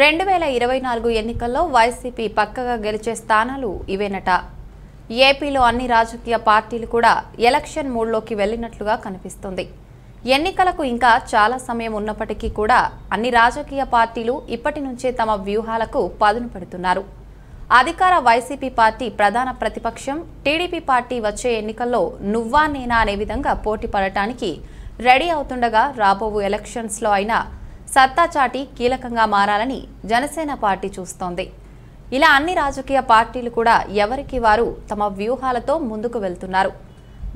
రెండు వేల ఇరవై నాలుగు ఎన్నికల్లో వైసీపీ పక్కగా గెలిచే స్థానాలు ఇవేనట ఏపీలో అన్ని రాజకీయ పార్టీలు కూడా ఎలక్షన్ మూడ్లోకి వెళ్ళినట్లుగా కనిపిస్తుంది ఎన్నికలకు ఇంకా చాలా సమయం ఉన్నప్పటికీ కూడా అన్ని రాజకీయ పార్టీలు ఇప్పటి నుంచే తమ వ్యూహాలకు పదును పెడుతున్నారు అధికార వైసీపీ పార్టీ ప్రధాన ప్రతిపక్షం టీడీపీ పార్టీ వచ్చే ఎన్నికల్లో నువ్వా నేనా అనే విధంగా పోటీ పడటానికి రెడీ అవుతుండగా రాబోవు ఎలక్షన్స్లో అయినా సత్తా చాటి కీలకంగా మారాలని జనసేన పార్టీ చూస్తోంది ఇలా అన్ని రాజకీయ పార్టీలు కూడా ఎవరికి వారు తమ వ్యూహాలతో ముందుకు వెళ్తున్నారు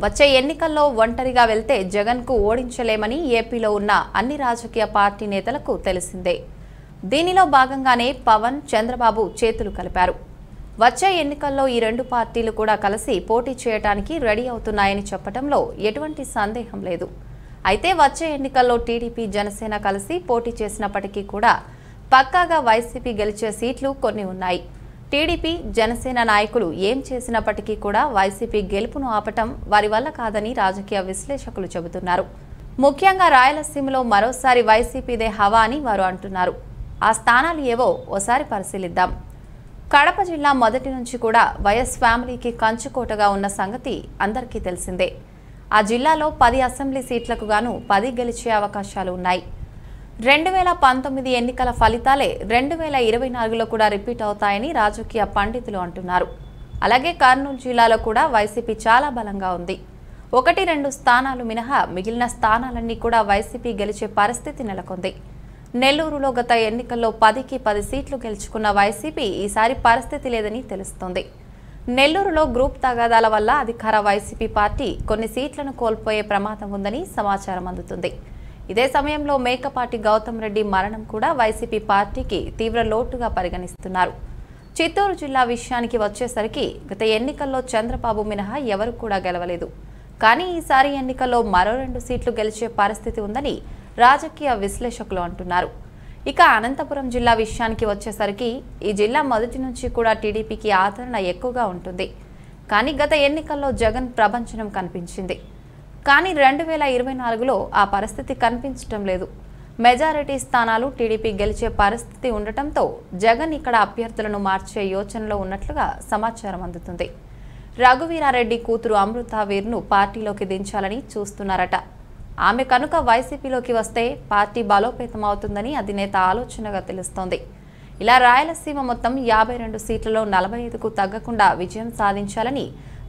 వచ్చే ఎన్నికల్లో ఒంటరిగా వెళ్తే జగన్కు ఓడించలేమని ఏపీలో ఉన్న అన్ని రాజకీయ పార్టీ నేతలకు తెలిసిందే దీనిలో భాగంగానే పవన్ చంద్రబాబు చేతులు కలిపారు వచ్చే ఎన్నికల్లో ఈ రెండు పార్టీలు కూడా కలిసి పోటీ చేయడానికి రెడీ అవుతున్నాయని చెప్పడంలో ఎటువంటి సందేహం లేదు అయితే వచ్చే ఎన్నికల్లో టీడీపీ జనసేన కలిసి పోటీ చేసినప్పటికీ కూడా పక్కాగా వైసీపీ గెలిచే సీట్లు కొన్ని ఉన్నాయి టీడీపీ జనసేన నాయకులు ఏం చేసినప్పటికీ కూడా వైసీపీ గెలుపును ఆపటం వారి వల్ల కాదని రాజకీయ విశ్లేషకులు చెబుతున్నారు ముఖ్యంగా రాయలసీమలో మరోసారి వైసీపీదే హవా అని వారు అంటున్నారు ఆ స్థానాలు ఏవో ఓసారి పరిశీలిద్దాం కడప జిల్లా మొదటి నుంచి కూడా వైఎస్ ఫ్యామిలీకి కంచుకోటగా ఉన్న సంగతి అందరికీ తెలిసిందే ఆ జిల్లాలో పది అసెంబ్లీ సీట్లకు గాను పది గెలిచే అవకాశాలు ఉన్నాయి రెండు వేల పంతొమ్మిది ఎన్నికల ఫలితాలే రెండు వేల ఇరవై నాలుగులో కూడా రిపీట్ అవుతాయని రాజకీయ పండితులు అంటున్నారు అలాగే కర్నూలు జిల్లాలో కూడా వైసీపీ చాలా బలంగా ఉంది ఒకటి రెండు స్థానాలు మినహా మిగిలిన స్థానాలన్నీ కూడా వైసీపీ గెలిచే పరిస్థితి నెలకొంది నెల్లూరులో గత ఎన్నికల్లో పదికి పది సీట్లు గెలుచుకున్న వైసీపీ ఈసారి పరిస్థితి లేదని తెలుస్తోంది నెల్లూరులో గ్రూప్ తగాదాల వల్ల అధికార వైసీపీ పార్టీ కొన్ని సీట్లను కోల్పోయే ప్రమాదం ఉందని సమాచారం అందుతుంది ఇదే సమయంలో మేకపాటి గౌతమ్ రెడ్డి మరణం కూడా వైసీపీ పార్టీకి తీవ్ర లోటుగా పరిగణిస్తున్నారు చిత్తూరు జిల్లా విషయానికి వచ్చేసరికి గత ఎన్నికల్లో చంద్రబాబు మినహా ఎవరు కూడా గెలవలేదు కానీ ఈసారి ఎన్నికల్లో మరో రెండు సీట్లు గెలిచే పరిస్థితి ఉందని రాజకీయ విశ్లేషకులు అంటున్నారు ఇక అనంతపురం జిల్లా విషయానికి వచ్చేసరికి ఈ జిల్లా మొదటి నుంచి కూడా టీడీపీకి ఆదరణ ఎక్కువగా ఉంటుంది కానీ గత ఎన్నికల్లో జగన్ ప్రపంచనం కనిపించింది కానీ రెండు వేల ఇరవై నాలుగులో ఆ పరిస్థితి కనిపించటం లేదు మెజారిటీ స్థానాలు టీడీపీ గెలిచే పరిస్థితి ఉండటంతో జగన్ ఇక్కడ అభ్యర్థులను మార్చే యోచనలో ఉన్నట్లుగా సమాచారం అందుతుంది రఘువీరారెడ్డి కూతురు అమృత వీర్ను పార్టీలోకి దించాలని చూస్తున్నారట ఆమె కనుక వైసీపీలోకి వస్తే పార్టీ బలోపేతమవుతుందని అధినేత ఆలోచనగా తెలుస్తోంది ఇలా రాయలసీమ మొత్తం యాభై రెండు సీట్లలో నలభై ఐదుకు తగ్గకుండా విజయం సాధించాలని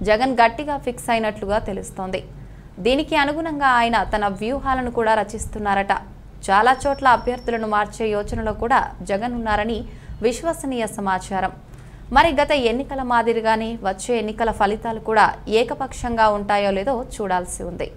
జగన్ గట్టిగా ఫిక్స్ అయినట్లుగా తెలుస్తోంది దీనికి అనుగుణంగా ఆయన తన వ్యూహాలను కూడా రచిస్తున్నారట చాలా చోట్ల అభ్యర్థులను మార్చే యోచనలో కూడా జగన్ ఉన్నారని విశ్వసనీయ సమాచారం మరి గత ఎన్నికల మాదిరిగానే వచ్చే ఎన్నికల ఫలితాలు కూడా ఏకపక్షంగా ఉంటాయో లేదో చూడాల్సి ఉంది